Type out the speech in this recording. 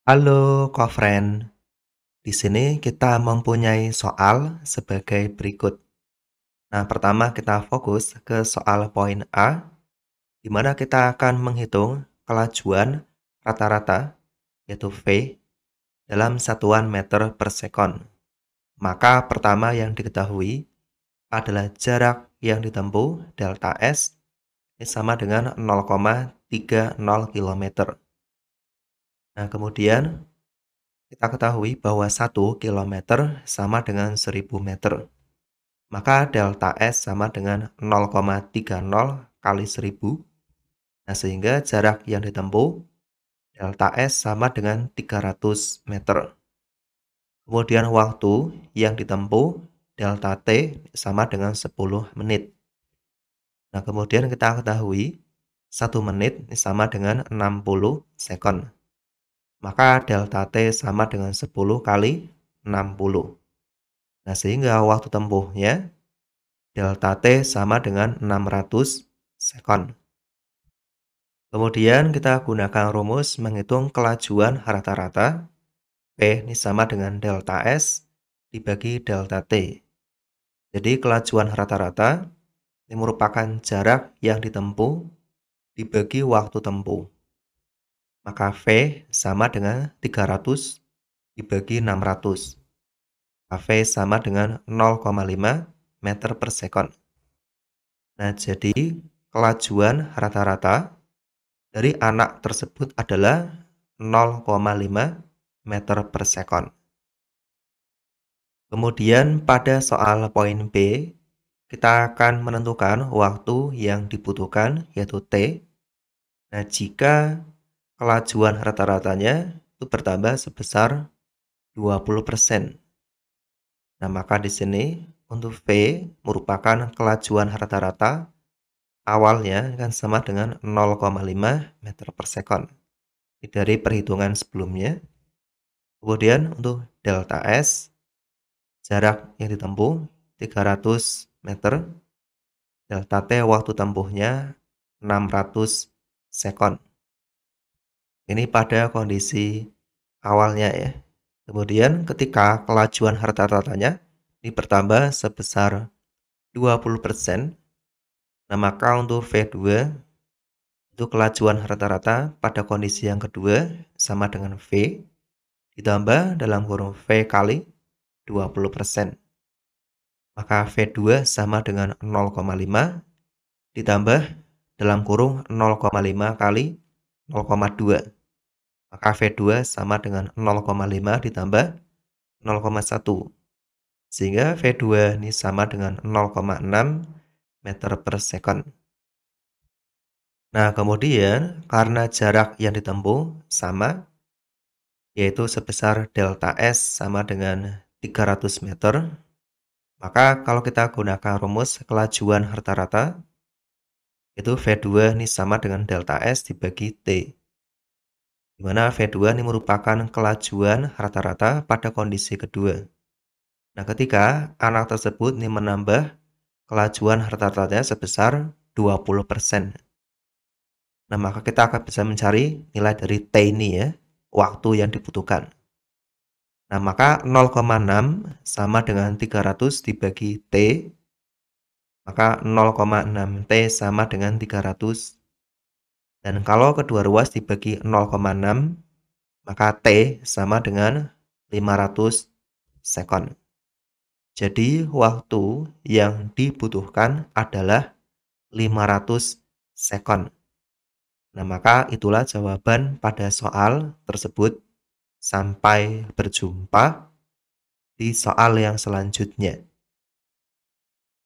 Halo, kofren. Di sini kita mempunyai soal sebagai berikut. Nah, pertama kita fokus ke soal poin A, di mana kita akan menghitung kelajuan rata-rata, yaitu V, dalam satuan meter per sekon. Maka pertama yang diketahui adalah jarak yang ditempuh delta S sama dengan 0,30 km. Nah, kemudian kita ketahui bahwa 1 km sama dengan 1000 meter. Maka delta S sama dengan 0,30 kali 1000. Nah, sehingga jarak yang ditempuh delta S sama dengan 300 meter. Kemudian waktu yang ditempuh delta T sama dengan 10 menit. Nah, kemudian kita ketahui 1 menit sama dengan 60 second. Maka delta T sama dengan 10 kali 60. Nah, sehingga waktu tempuhnya delta T sama dengan 600 second. Kemudian kita gunakan rumus menghitung kelajuan rata-rata. P ini sama dengan delta S dibagi delta T. Jadi kelajuan rata-rata ini merupakan jarak yang ditempuh dibagi waktu tempuh. Maka nah, V sama dengan 300 dibagi 600. v sama dengan 0,5 meter per sekon. Nah, jadi kelajuan rata-rata dari anak tersebut adalah 0,5 meter per sekon. Kemudian pada soal poin B, kita akan menentukan waktu yang dibutuhkan yaitu T. Nah, jika kelajuan rata-ratanya itu bertambah sebesar 20%. Nah, maka di sini untuk V merupakan kelajuan rata-rata awalnya kan sama dengan 0,5 meter per second dari perhitungan sebelumnya. Kemudian untuk delta S jarak yang ditempuh 300 meter, delta T waktu tempuhnya 600 second. Ini pada kondisi awalnya ya. Kemudian ketika kelajuan harta ratanya ini bertambah sebesar 20%, nah maka untuk V2 itu kelajuan harta rata pada kondisi yang kedua sama dengan V ditambah dalam kurung V kali 20%. Maka V2 sama dengan 0,5 ditambah dalam kurung 0,5 kali 0,2 maka V2 sama dengan 0,5 ditambah 0,1. Sehingga V2 ini sama dengan 0,6 meter per second. Nah, kemudian karena jarak yang ditempuh sama, yaitu sebesar delta S sama dengan 300 meter, maka kalau kita gunakan rumus kelajuan rata-rata, itu V2 ini sama dengan delta S dibagi T di mana V2 ini merupakan kelajuan rata-rata pada kondisi kedua. Nah, ketika anak tersebut ini menambah kelajuan rata-ratanya sebesar 20%. Nah, maka kita akan bisa mencari nilai dari T ini ya, waktu yang dibutuhkan. Nah, maka 0,6 sama dengan 300 dibagi T. Maka 0,6 T sama dengan 300 dan kalau kedua ruas dibagi 0,6, maka T sama dengan 500 second. Jadi waktu yang dibutuhkan adalah 500 second. Nah maka itulah jawaban pada soal tersebut. Sampai berjumpa di soal yang selanjutnya.